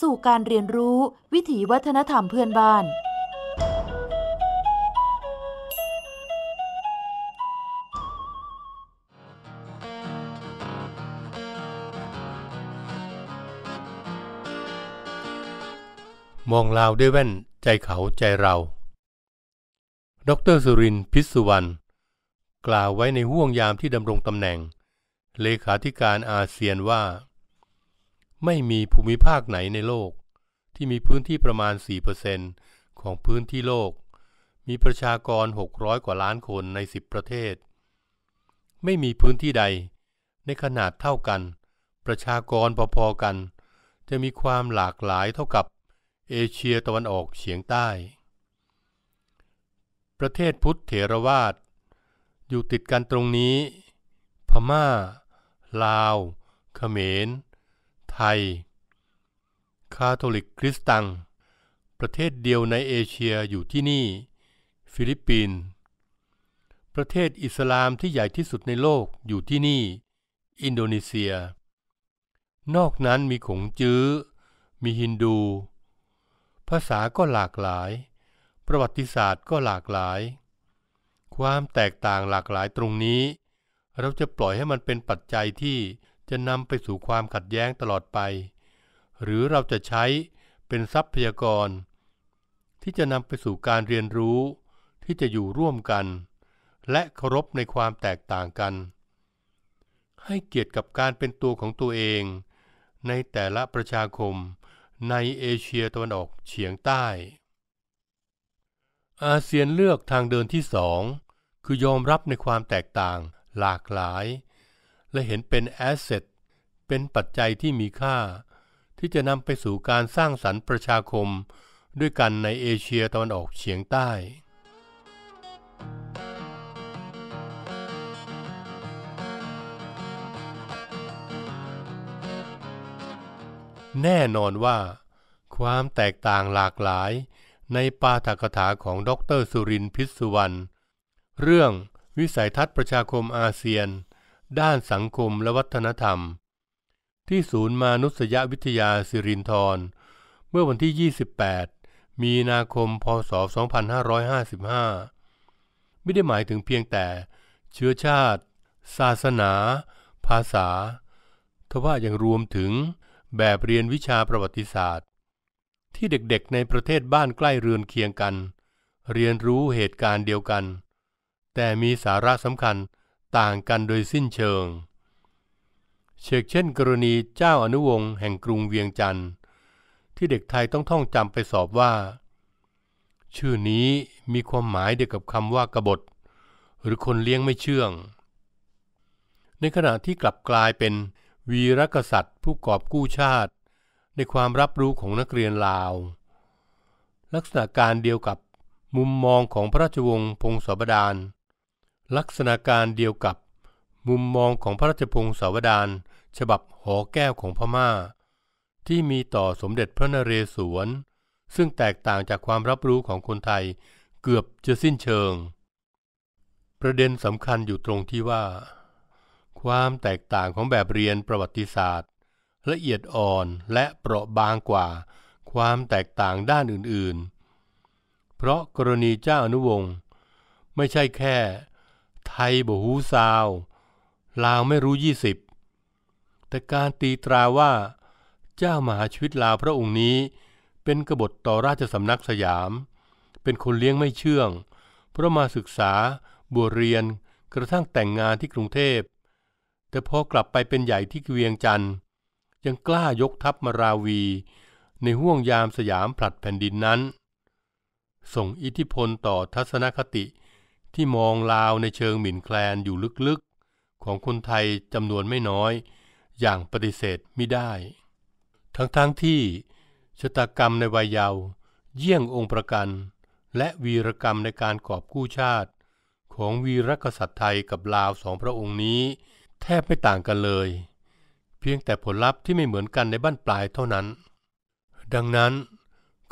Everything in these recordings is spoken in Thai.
สู่การเรียนรู้วิถีวัฒนธรรมเพื่อนบ้าน มองลาวด้วยแว่นใจเขาใจเรา ดร สุรินพิสุวรรณกล่าวไว้ในห่วงยามที่ดำรงตำแหน่ง เลขาธิการอาเซียนว่าไม่มีภูมิภาคไหนในโลกที่มีพื้นที่ประมาณ4%ของพื้นที่โลก มีประชากร600กว่าล้านคนใน10ประเทศ ไม่มีพื้นที่ใด ในขนาดเท่ากัน ประชากรพอๆกัน จะมีความหลากหลายเท่ากับเอเชียตะวันออกเฉียงใต้ ประเทศพุทธเถรวาทอยู่ติดกันตรงนี้ พมา่า ลาวเขมรไทยคาทอลิกคริสตังประเทศเดียวในเอเชียอยู่ที่นี่ ฟิลิปปินส์ประเทศอิสลามที่ใหญ่ที่สุดในโลกอยู่ที่นี่ อินโดนีเซีย นอกนั้นมีขงจื้อ มีฮินดู ภาษาก็หลากหลาย ประวัติศาสตร์ก็หลากหลาย ความแตกต่างหลากหลายตรงนี้ เราจะปล่อยให้มันเป็นปัจจัยที่จะนำไปสู่ความขัดแย้งตลอดไป หรือเราจะใช้เป็นทรัพยากร ที่จะนำไปสู่การเรียนรู้ที่จะอยู่ร่วมกัน และเคารพในความแตกต่างกัน ให้เกียรติกับการเป็นตัวของตัวเอง ในแต่ละประชาคมในเอเชียตะวันออกเฉียงใต้ อาเซียนเลือกทางเดินที่สองคือยอมรับในความแตกต่างหลากหลายและเห็นเป็นแอสเซทเป็นปัจจัยที่มีค่า ที่จะนำไปสู่การสร้างสรรค์ประชาคมด้วยกันในเอเชียตะวันออกเฉียงใต้ แน่นอนว่า ความแตกต่างหลากหลายในปาฐกถาของดร สุรินทร์พิสุวรรณเรื่องวิสัยทัศน์ประชาคมอาเซียนด้านสังคมและวัฒนธรรม ที่ศูนย์มานุษยวิทยาสิรินทรเมื่อวันที่ 28 มีนาคม พศ2555 ไม่ได้หมายถึงเพียงแต่เชื้อชาติ ศาสนา ภาษาทว่ายังรวมถึงแบบเรียนวิชาประวัติศาสตร์ ที่เด็กๆในประเทศบ้านใกล้เรือนเคียงกัน เรียนรู้เหตุการณ์เดียวกัน แต่มีสาระสำคัญต่างกันโดยสิ้นเชิง เชเช่นกรณีเจ้าอนุวงศ์แห่งกรุงเวียงจันทร์ที่เด็กไทยต้องท่องจำไปสอบว่า ชื่อนี้มีความหมายเดียวกับคำว่ากบฏ หรือคนเลี้ยงไม่เชื่อง ในขณะที่กลับกลายเป็นวีรกษัตริย์ ผู้กอบกู้ชาติ ในความรับรู้ของนักเรียนลาว ลักษณะการเดียวกับ มุมมองของพระราชวงศ์พงศาวดารลักษณะการเดียวกับมุมมองของพระราชพงศาวดารฉบับหอแก้วของพมา่าที่มีต่อสมเด็จพระนเรศวรซึ่งแตกต่างจากความรับรู้ของคนไทยเกือบจะสิ้นเชิงประเด็นสำคัญอยู่ตรงที่ว่าความแตกต่างของแบบเรียนประวัติศาสตร์ละเอียดอ่อนและเปราะบางกว่าความแตกต่างด้านอื่นๆ เพราะกรณีเจ้าอนุวงศ์ไม่ใช่แค่ไทยบ่หูซาวลาวไม่รู้ยี่สิบ แต่การตีตราว่า เจ้ามหาชีวิตลาวพระองค์นี้ เป็นกบฏต่อราชสำนักสยาม เป็นคนเลี้ยงไม่เชื่อง เพราะมาศึกษาบวชเรียน กระทั่งแต่งงานที่กรุงเทพ แต่พอกลับไปเป็นใหญ่ที่เวียงจันทร์ยังกล้ายกทัพมาราวี ในห่วงยามสยามผลัดแผ่นดินนั้น ส่งอิทธิพลต่อทัศนคติที่มองลาวในเชิงหมิ่นแคลนอยู่ลึกๆของคนไทยจำนวนไม่น้อยอย่างปฏิเสธไม่ได้ ทั้งๆทที่ชะตากรรมในวัยเยาว์เยี่ยงองค์ประกัน และวีรกรรมในการกอบกู้ชาติ ของวีรกษัตริย์ไทยกับลาวสองพระองค์นี้ แทบไม่ต่างกันเลย เพียงแต่ผลลัพธ์ที่ไม่เหมือนกันในบ้านปลายเท่านั้น ดังนั้น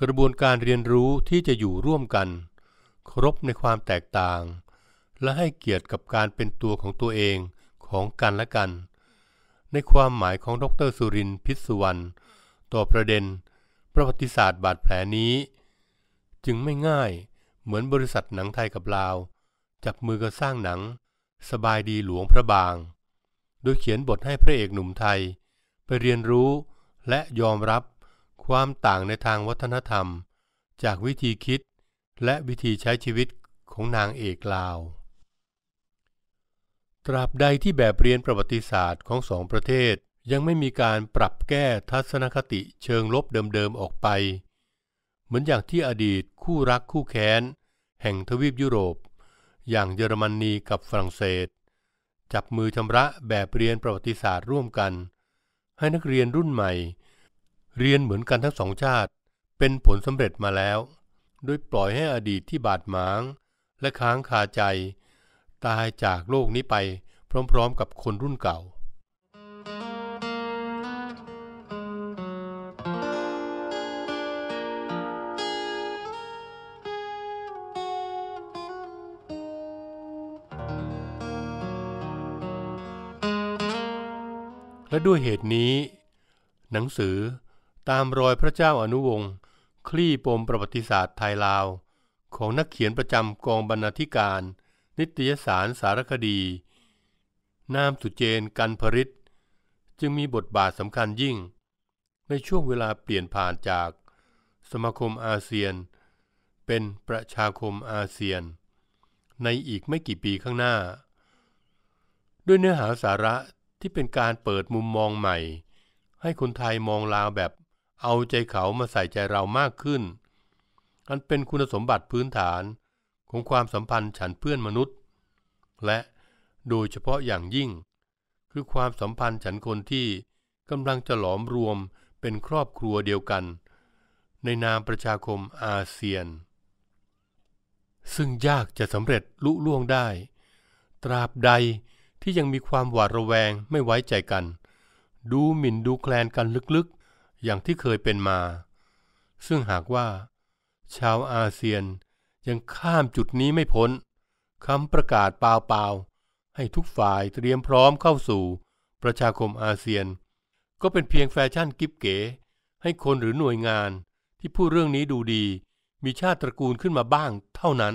กระบวนการเรียนรู้ที่จะอยู่ร่วมกันคารพในความแตกต่าง และให้เกียรติกับการเป็นตัวของตัวเองของกันและกัน ในความหมายของดรสุรินพิศวรรณต่อประเด็น ประวัติศาสตร์บาดแผลนี้ จึงไม่ง่ายเหมือนบริษัทหนังไทยกับลาวจับมือกันสร้างหนังสบายดีหลวงพระบาง โดยเขียนบทให้พระเอกหนุ่มไทย ไปเรียนรู้และยอมรับความต่างในทางวัฒนธรรม จากวิธีคิดและวิธีใช้ชีวิตของนางเอกลาว ตราบใดที่แบบเรียนประวัติศาสตร์ของสองประเทศ ยังไม่มีการปรับแก้ทัศนคติเชิงลบเดิม ๆ ออกไป เหมือนอย่างที่อดีตคู่รักคู่แค้นแห่งทวีปยุโรป อย่างเยอรมนนีกับฝรั่งเศส จับมือชำระแบบเรียนประวัติศาสตร์ร่วมกัน ให้นักเรียนรุ่นใหม่ เรียนเหมือนกันทั้งสองชาติ เป็นผลสำเร็จมาแล้วโดยปล่อยให้อดีตที่บาดหมาง และค้างคาใจ ตายจากโลกนี้ไปพร้อมๆกับคนรุ่นเก่า และด้วยเหตุนี้ หนังสือตามรอยพระเจ้าอนุวงศ์คลี่ปมประวัติศาสตร์ไทยลาว ของนักเขียนประจำกองบรรณาธิการ นิตยสารสารคดี นามสุเจนกันพริตจึงมีบทบาทสำคัญยิ่ง ในช่วงเวลาเปลี่ยนผ่านจากสมาคมอาเซียน เป็นประชาคมอาเซียน ในอีกไม่กี่ปีข้างหน้า ด้วยเนื้อหาสาระที่เป็นการเปิดมุมมองใหม่ให้คนไทยมองลาวแบบเอาใจเขามาใส่ใจเรามากขึ้น อันเป็นคุณสมบัติพื้นฐานของความสัมพันธ์ฉันเพื่อนมนุษย์ และโดยเฉพาะอย่างยิ่ง คือความสัมพันธ์ฉันคนที่กำลังจะหลอมรวมเป็นครอบครัวเดียวกัน ในนามประชาคมอาเซียน ซึ่งยากจะสำเร็จลุล่วงได้ตราบใดที่ยังมีความหวาดระแวงไม่ไว้ใจกัน ดูหมิ่นดูแคลนกันลึกอย่างที่เคยเป็นมา ซึ่งหากว่า ชาวอาเซียนยังข้ามจุดนี้ไม่พ้น คำประกาศเปล่าๆ ให้ทุกฝ่ายเตรียมพร้อมเข้าสู่ประชาคมอาเซียน ก็เป็นเพียงแฟชั่นกิฟเก๋ ให้คนหรือหน่วยงานที่พูดเรื่องนี้ดูดี มีชาติตระกูลขึ้นมาบ้างเท่านั้น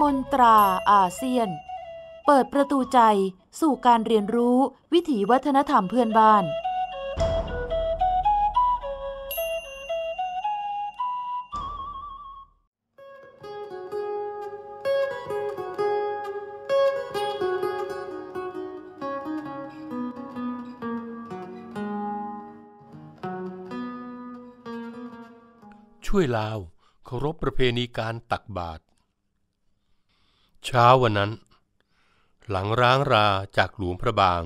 มนตราอาเซียนเปิดประตูใจสู่การเรียนรู้วิถีวัฒนธรรมเพื่อนบ้าน ช่วยลาวเคารพประเพณีการตักบาตรเช้าวันนั้นหลังร้างราจากหลวงพระบาง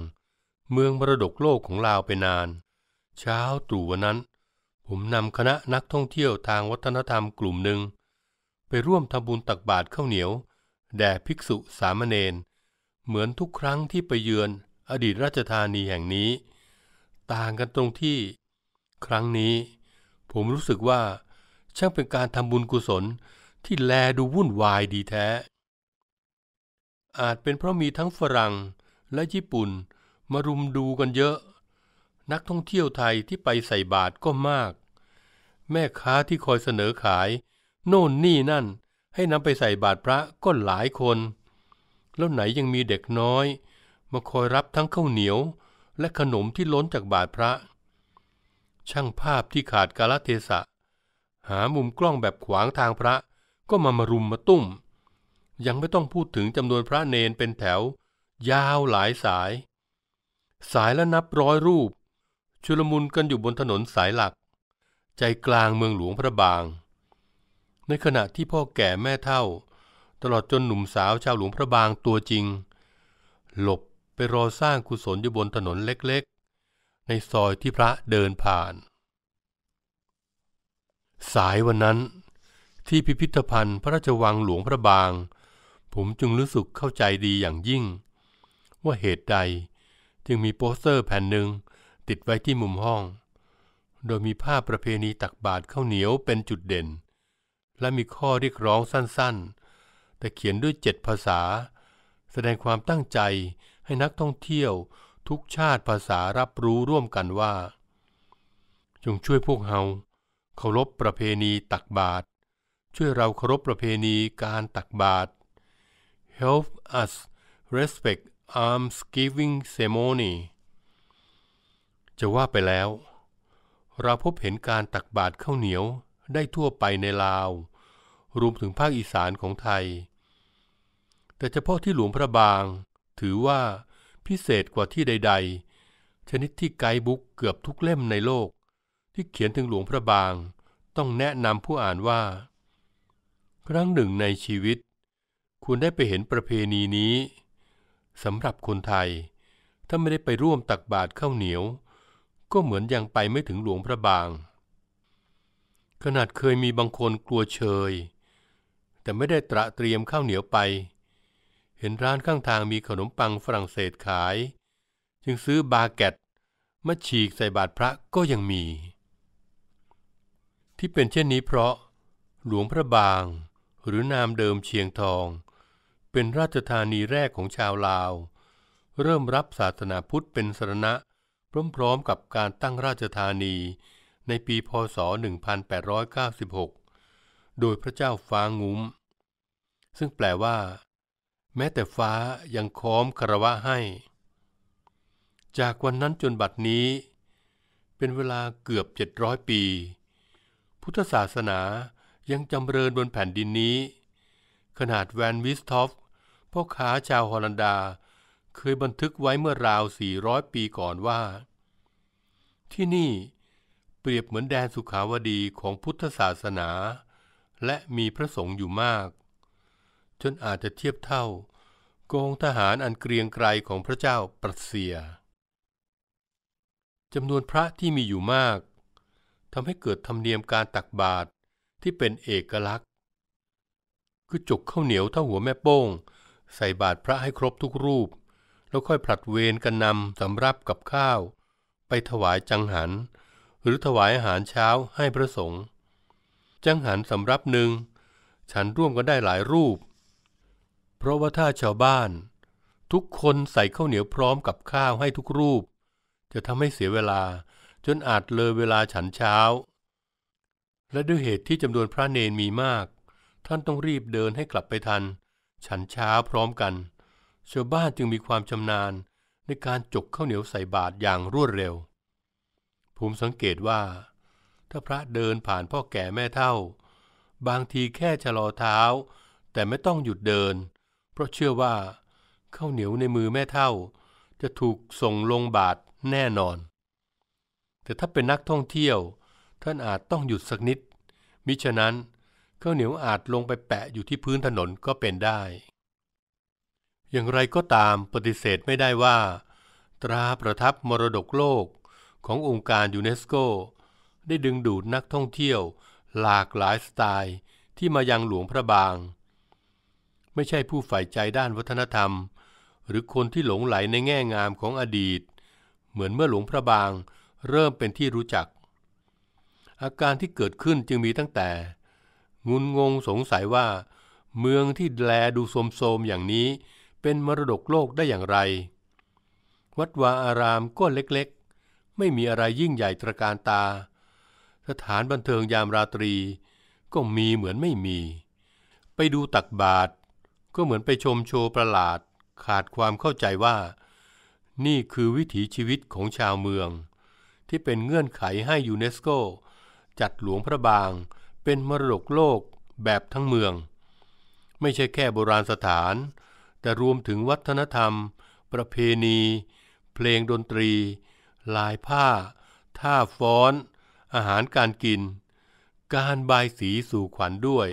เมืองมรดกโลกของลาวไปนาน เช้าตรู่วันนั้น ผมนำคณะนักท่องเที่ยวทางวัฒนธรรมกลุ่มหนึ่งไปร่วมทำบุญตักบาตรข้าวเหนียว แด่ภิกษุสามเณรเหมือนทุกครั้งที่ไปเยือนอดีตราชธานีแห่งนี้ ต่างกันตรงที่ ครั้งนี้ ผมรู้สึกว่า ช่างเป็นการทำบุญกุศลที่แลดูวุ่นวายดีแท้อาจเป็นเพราะมีทั้งฝรั่งและญี่ปุ่นมารุมดูกันเยอะ นักท่องเที่ยวไทยที่ไปใส่บาตรก็มาก แม่ค้าที่คอยเสนอขาย โน่นนี่นั่นให้นำไปใส่บาตรพระก็หลายคน แล้วไหนยังมีเด็กน้อยมาคอยรับทั้งข้าวเหนียวและขนมที่ล้นจากบาตรพระ ช่างภาพที่ขาดกาลเทศะ หามุมกล้องแบบขวางทางพระก็มามารุมมาตุ้มยังไม่ต้องพูดถึงจำนวนพระเนนเป็นแถวยาวหลายสาย สายละนับร้อยรูป ชุลมุนกันอยู่บนถนนสายหลัก ใจกลางเมืองหลวงพระบาง ในขณะที่พ่อแก่แม่เท่า ตลอดจนหนุ่มสาวชาวหลวงพระบางตัวจริง หลบไปรอสร้างกุศลอยู่บนถนนเล็กๆ ในซอยที่พระเดินผ่าน สายวันนั้นที่พิพิธภัณฑ์พระราชวังหลวงพระบางผมจึงรู้สึกเข้าใจดีอย่างยิ่ง ว่าเหตุใดจึงมีโปสเตอร์แผ่นหนึ่ง ติดไว้ที่มุมห้อง โดยมีภาพประเพณีตักบาตรข้าวเหนียวเป็นจุดเด่น และมีข้อเรียกร้องสั้นๆ แต่เขียนด้วยเจ็ดภาษา แสดงความตั้งใจให้นักท่องเที่ยวทุกชาติภาษารับรู้ร่วมกันว่า จงช่วยพวกเฮาเคารพประเพณีตักบาตรช่วยเราเคารพประเพณีการตักบาตร help us respect a r m s giving ceremony จะว่าไปแล้ว เราพบเห็นการตักบาตรข้าวเหนียวได้ทั่วไปในลาว รวมถึงภาคอีสานของไทย แต่เฉพาะที่หลวงพระบาง ถือว่าพิเศษกว่าที่ใดๆ ชนิดที่ไกด์บุ๊กเกือบทุกเล่มในโลก ที่เขียนถึงหลวงพระบาง ต้องแนะนำผู้อ่านว่า ครั้งหนึ่งในชีวิตคุณได้ไปเห็นประเพณีนี้สำหรับคนไทย ถ้าไม่ได้ไปร่วมตักบาตรข้าวเหนียว ก็เหมือนยังไปไม่ถึงหลวงพระบาง ขนาดเคยมีบางคนกลัวเชยแต่ไม่ได้ตระเตรียมข้าวเหนียวไป เห็นร้านข้างทางมีขนมปังฝรั่งเศสขาย จึงซื้อบาแกตมาฉีกใส่บาตรพระก็ยังมี ที่เป็นเช่นนี้เพราะหลวงพระบาง หรือนามเดิมเชียงทองเป็นราชธานีแรกของชาวลาว เริ่มรับศาสนาพุทธเป็นสรณะ พร้อมๆกับการตั้งราชธานีในปีพศ 1896 โดยพระเจ้าฟ้างุ้มซึ่งแปลว่า แม้แต่ฟ้ายังค้อมคารวะให้ จากวันนั้นจนบัดนี้ เป็นเวลาเกือบ 700 ปี พุทธศาสนายังจำเริญบนแผ่นดินนี้ขนาดแวนวิสทอฟพ่อค้าชาวฮอลันดาเคยบันทึกไว้เมื่อราว 400 ปีก่อนว่า ที่นี่เปรียบเหมือนแดนสุขาวดีของพุทธศาสนาและมีพระสงฆ์อยู่มาก จนอาจจะเทียบเท่ากองทหารอันเกรียงไกรของพระเจ้าปรัสเซียจำนวนพระที่มีอยู่มากทำให้เกิดธรรมเนียมการตักบาตรที่เป็นเอกลักษณ์คือจกข้าวเหนียวเท่าหัวแม่โป้งใส่บาตรพระให้ครบทุกรูป แล้วค่อยผลัดเวรกันนำสำรับกับข้าว ไปถวายจังหัน หรือถวายอาหารเช้าให้พระสงฆ์จังหันสำรับหนึ่งฉันร่วมกันได้หลายรูป เพราะว่าถ้าชาวบ้าน ทุกคนใส่ข้าวเหนียวพร้อมกับข้าวให้ทุกรูป จะทำให้เสียเวลาจนอาจเลยเวลาฉันเช้า และด้วยเหตุที่จำนวนพระเนนมีมากท่านต้องรีบเดินให้กลับไปทัน ฉันช้าพร้อมกันชาวบ้านจึงมีความชำนาญในการจกข้าวเหนียวใส่บาตรอย่างรวดเร็ว ผมสังเกตว่า ถ้าพระเดินผ่านพ่อแก่แม่เท่า บางทีแค่ชะลอเท้า แต่ไม่ต้องหยุดเดิน เพราะเชื่อว่าข้าวเหนียวในมือแม่เท่า จะถูกส่งลงบาตรแน่นอน แต่ถ้าเป็นนักท่องเที่ยว ท่านอาจต้องหยุดสักนิด มิฉะนั้นข้าวเหนียวอาจลงไปแปะอยู่ที่พื้นถนนก็เป็นได้ อย่างไรก็ตามปฏิเสธไม่ได้ว่า ตราประทับมรดกโลกขององค์การยูเนสโก ได้ดึงดูดนักท่องเที่ยว หลากหลายสไตล์ที่มายังหลวงพระบาง ไม่ใช่ผู้ใฝ่ใจด้านวัฒนธรรม หรือคนที่หลงไหลในแง่งามของอดีต เหมือนเมื่อหลวงพระบางเริ่มเป็นที่รู้จัก อาการที่เกิดขึ้นจึงมีตั้งแต่งุนงงสงสัยว่าเมืองที่แลดูโสมๆอย่างนี้เป็นมรดกโลกได้อย่างไร วัดวาอารามก็เล็กๆ ไม่มีอะไรยิ่งใหญ่ตระการตา สถานบันเทิงยามราตรีก็มีเหมือนไม่มี ไปดูตักบาทก็เหมือนไปชมโชว์ประหลาด ขาดความเข้าใจว่านี่คือวิถีชีวิตของชาวเมือง ที่เป็นเงื่อนไขให้ยูเนสโก จัดหลวงพระบางเป็นมรดกโลกแบบทั้งเมือง ไม่ใช่แค่โบราณสถาน แต่รวมถึงวัฒนธรรม ประเพณี เพลงดนตรี ลายผ้า ท่าฟ้อน อาหารการกิน การบายสีสู่ขวัญด้วย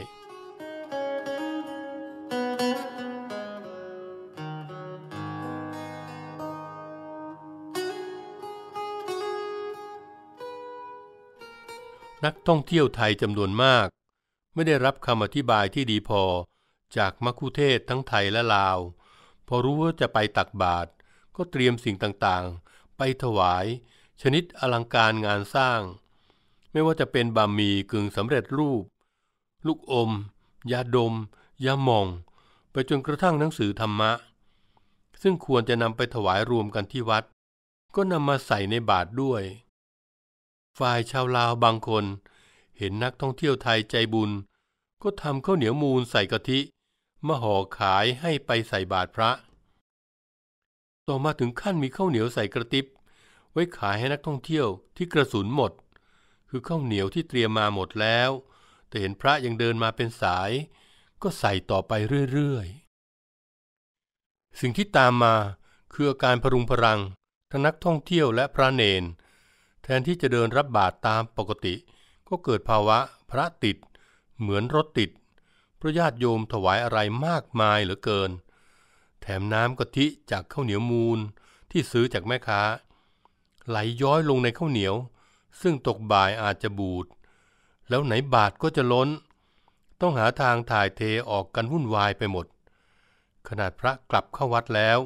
นักท่องเที่ยวไทยจำนวนมาก ไม่ได้รับคำอธิบายที่ดีพอ จากมักคุเทศทั้งไทยและลาว พอรู้ว่าจะไปตักบาตรก็เตรียมสิ่งต่างๆ ไปถวาย ชนิดอลังการงานสร้าง ไม่ว่าจะเป็นบะหมี่กึ่งสำเร็จรูปลูกอม ยาดมยาหมอง ไปจนกระทั่งหนังสือธรรมะ ซึ่งควรจะนำไปถวายรวมกันที่วัด ก็นำมาใส่ในบาตรด้วยฝ่ายชาวลาวบางคน เห็นนักท่องเที่ยวไทยใจบุญ ก็ทำข้าวเหนียวมูลใส่กะทิมาห่อขายให้ไปใส่บาตรพระ ต่อมาถึงขั้นมีข้าวเหนียวใส่กระติบไว้ขายให้นักท่องเที่ยวที่กระสุนหมด คือข้าวเหนียวที่เตรียมมาหมดแล้ว แต่เห็นพระยังเดินมาเป็นสายก็ใส่ต่อไปเรื่อยๆสิ่งที่ตามมาคืออาการพรุงพรังทั้งนักท่องเที่ยวและพระเนนแทนที่จะเดินรับบาตรตามปกติ ก็เกิดภาวะพระติด เหมือนรถติดเพราะญาติโยมถวายอะไรมากมายเหลือเกิน แถมน้ำกะทิจากข้าวเหนียวมูล ที่ซื้อจากแม่ค้า ไหลย้อยลงในข้าวเหนียว ซึ่งตกบ่ายอาจจะบูดแล้วไหนบาทก็จะล้น ต้องหาทางถ่ายเทออกกันวุ่นวายไปหมด ขนาดพระกลับเข้าวัดแล้ว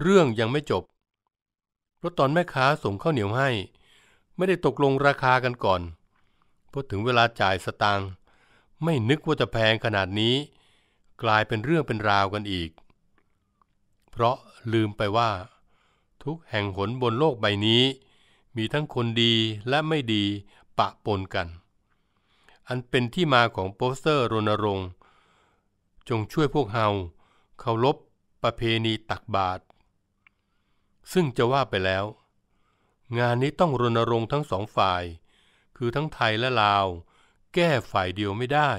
เรื่องยังไม่จบเพราะตอนแม่ค้าส่งข้าวเหนียวให้ไม่ได้ตกลงราคากันก่อนพอถึงเวลาจ่ายสตางค์ไม่นึกว่าจะแพงขนาดนี้ กลายเป็นเรื่องเป็นราวกันอีก เพราะลืมไปว่า ทุกแห่งหนบนโลกใบนี้ มีทั้งคนดีและไม่ดีปะปนกัน อันเป็นที่มาของโปสเตอร์รณรงค์ จงช่วยพวกเฮาเคารพประเพณีตักบาท ซึ่งจะว่าไปแล้วงานนี้ต้องรณรงค์ทั้งสองฝ่าย คือทั้งไทยและลาว แก้ฝ่ายเดียวไม่ได้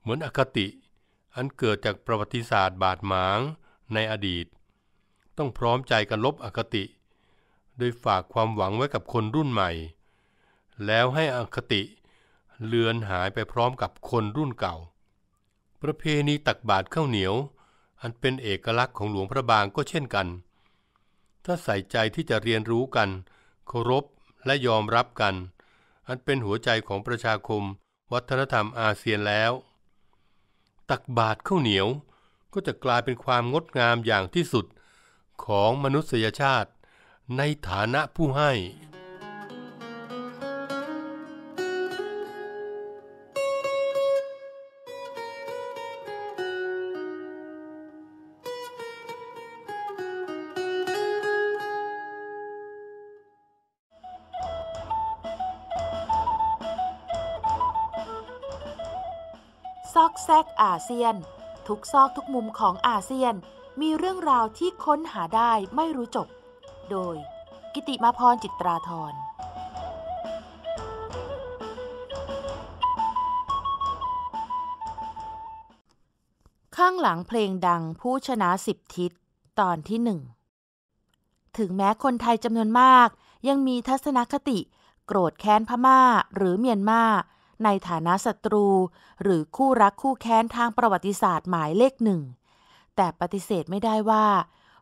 เหมือนอคติอันเกิดจากประวัติศาสตร์บาดหมางในอดีต ต้องพร้อมใจกันลบอคติ โดยฝากความหวังไว้กับคนรุ่นใหม่ แล้วให้อคติเลือนหายไปพร้อมกับคนรุ่นเก่า ประเพณีตักบาตรข้าวเหนียว อันเป็นเอกลักษณ์ของหลวงพระบางก็เช่นกันถ้าใส่ใจที่จะเรียนรู้กันเคารพและยอมรับกัน อันเป็นหัวใจของประชาคม วัฒนธรรมอาเซียนแล้ว ตักบาตรข้าวเหนียวก็จะกลายเป็นความงดงามอย่างที่สุดของมนุษยชาติในฐานะผู้ให้เซียนทุกซอกทุกมุมของอาเซียนมีเรื่องราวที่ค้นหาได้ไม่รู้จบ โดยกิติมาพรจิตราธรข้างหลังเพลงดังผู้ชนะสิบทิศตอนที่หนึ่งถึงแม้คนไทยจำนวนมากยังมีทัศนคติ โกรธแค้นพม่าหรือเมียนมาในฐานะศัตรูหรือคู่รักคู่แค้นทางประวัติศาสตร์หมายเลขหนึ่ง แต่ปฏิเสธไม่ได้ว่า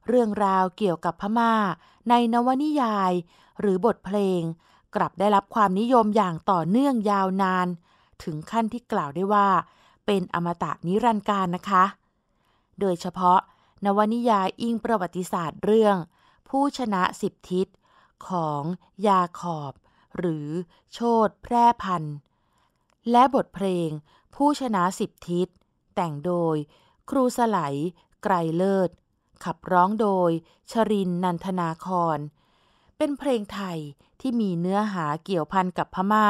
เรื่องราวเกี่ยวกับพม่า ในนวนิยายหรือบทเพลง กลับได้รับความนิยมอย่างต่อเนื่องยาวนานถึงขั้นที่กล่าวได้ว่าเป็นอมตะนิรันดร์การนะคะ โดยเฉพาะ นวนิยายอิงประวัติศาสตร์เรื่องผู้ชนะสิบทิศของยาขอบ หรือโชดแพร่พันธ์และบทเพลง ผู้ชนะสิบทิศ แต่งโดย ครูสไล ไกรเลิศ ขับร้องโดยชรินนันทนาครเป็นเพลงไทยที่มีเนื้อหาเกี่ยวพันกับพมา่า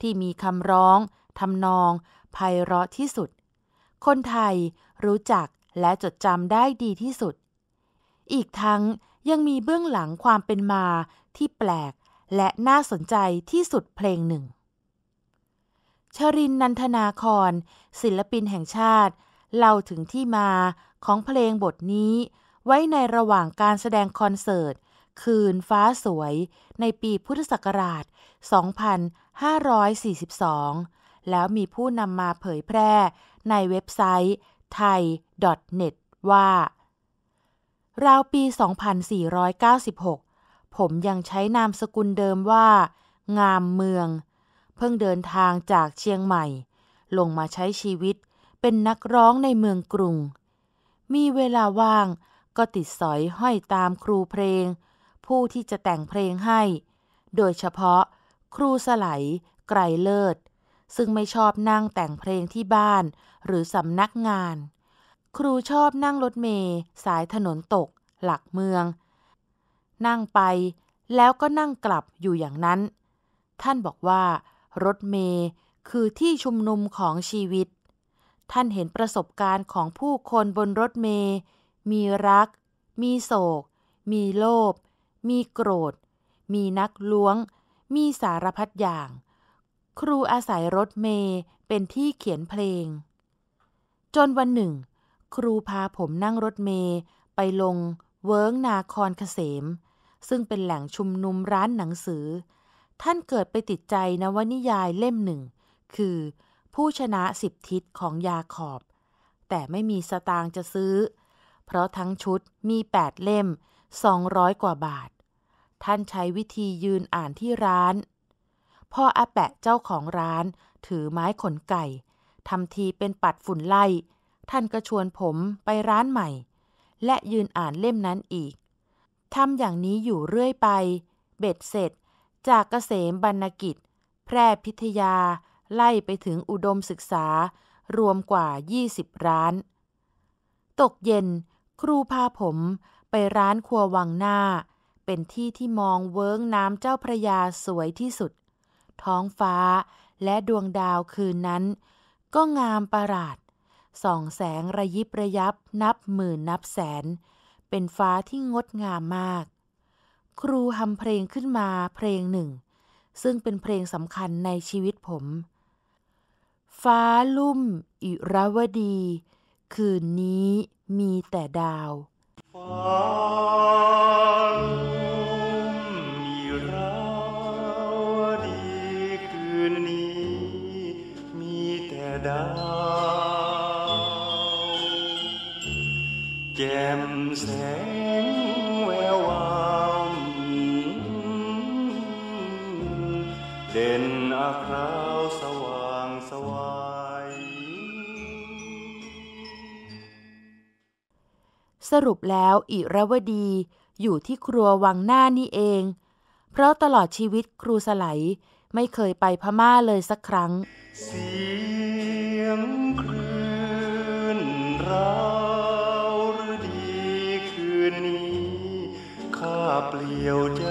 ที่มีคำร้องทำนองไพเราะที่สุด คนไทยรู้จักและจดจำได้ดีที่สุด อีกทั้งยังมีเบื้องหลังความเป็นมาที่แปลกและน่าสนใจที่สุดเพลงหนึ่งชรินนันทนาคอนศิลปินแห่งชาติเล่าถึงที่มาของเพลงบทนี้ ไว้ในระหว่างการแสดงคอนเสิร์ต คืนฟ้าสวยในปีพุทธศักราช 2542 แล้วมีผู้นำมาเผยแพร่ในเว็บไซต์ไทย .net ว่า ราวปี 2496 ผมยังใช้นามสกุลเดิมว่า งามเมืองเพิ่งเดินทางจากเชียงใหม่ ลงมาใช้ชีวิต เป็นนักร้องในเมืองกรุง มีเวลาว่างก็ติดสอยห้อยตามครูเพลง ผู้ที่จะแต่งเพลงให้ โดยเฉพาะ ครูสไล ไกรเลิศซึ่งไม่ชอบนั่งแต่งเพลงที่บ้านหรือสำนักงาน ครูชอบนั่งรถเมย์สายถนนตก หลักเมือง นั่งไปแล้วก็นั่งกลับอยู่อย่างนั้น ท่านบอกว่ารถเมย์คือที่ชุมนุมของชีวิต ท่านเห็นประสบการณ์ของผู้คนบนรถเมย์มีรัก มีโศก มีโลภ มีโกรธ มีนักล้วง มีสารพัดอย่าง ครูอาศัยรถเมย์เป็นที่เขียนเพลง จนวันหนึ่ง ครูพาผมนั่งรถเมย์ไปลงเวิ้งนาคอนเกษม ซึ่งเป็นแหล่งชุมนุมร้านหนังสือท่านเกิดไปติดใจนวนิยายเล่มหนึ่ง คือผู้ชนะสิบทิศของยาขอบ แต่ไม่มีสตางค์จะซื้อ เพราะทั้งชุดมีแปดเล่ม สองร้อยกว่าบาท ท่านใช้วิธียืนอ่านที่ร้าน พ่ออาแปะเจ้าของร้านถือไม้ขนไก่ ทำทีเป็นปัดฝุ่นไล่ ท่านก็ชวนผมไปร้านใหม่ และยืนอ่านเล่มนั้นอีก ทำอย่างนี้อยู่เรื่อยไป เบ็ดเสร็จจากเกษมบรรณกิจ แพร่พิทยา ไล่ไปถึงอุดมศึกษา รวมกว่า 20 ร้าน ตกเย็นครูพาผมไปร้านครัววังหน้า เป็นที่ที่มองเวิ้งน้ำเจ้าพระยาสวยที่สุด ท้องฟ้าและดวงดาวคืนนั้น ก็งามประหลาดส่องแสงระยิบระยับนับหมื่นนับแสน เป็นฟ้าที่งดงามมากครูทำเพลงขึ้นมาเพลงหนึ่ง ซึ่งเป็นเพลงสำคัญในชีวิตผม ฟ้าลุ่มอิรวดี คืนนี้มีแต่ดาวรุปแล้วอิระวดี อยู่ที่ครัววังหน้านี่เอง เพราะตลอดชีวิตครูสไลไม่เคยไปพม่าเลยสักครั้ง เสียงคลื่นราวฤดีคืนนี้ข้าเปลี่ยวใจ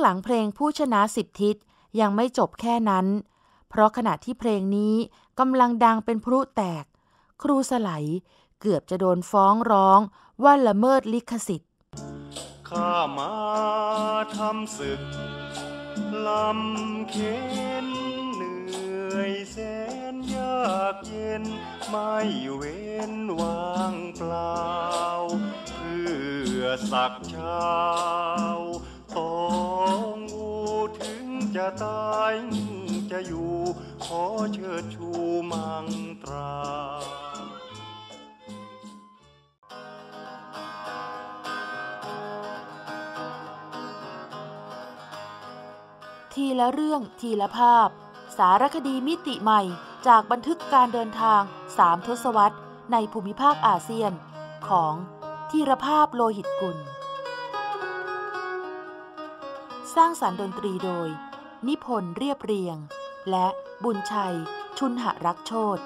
งหลังเพลงผู้ชนะสิบทิศยังไม่จบแค่นั้น เพราะขณะที่เพลงนี้กำลังดังเป็นพลุแตก ครูสไลเกือบจะโดนฟ้องร้องว่าละเมิดลิขสิทธิ์ข้ามาทำศึกลำเค็นเหนื่อยแสนยากเย็น ไม่เว้นวางเปล่าเพื่อสักเช้าละเรื่องทีละภาพ สารคดีมิติใหม่จากบันทึกการเดินทางสามทศวรรษในภูมิภาคอาเซียน ของทีละภาพโลหิตกุลสร้างสารรค์ดนตรีโดย นิพนธ์เรียบเรียง และบุญชัย ชุนหรักโชติ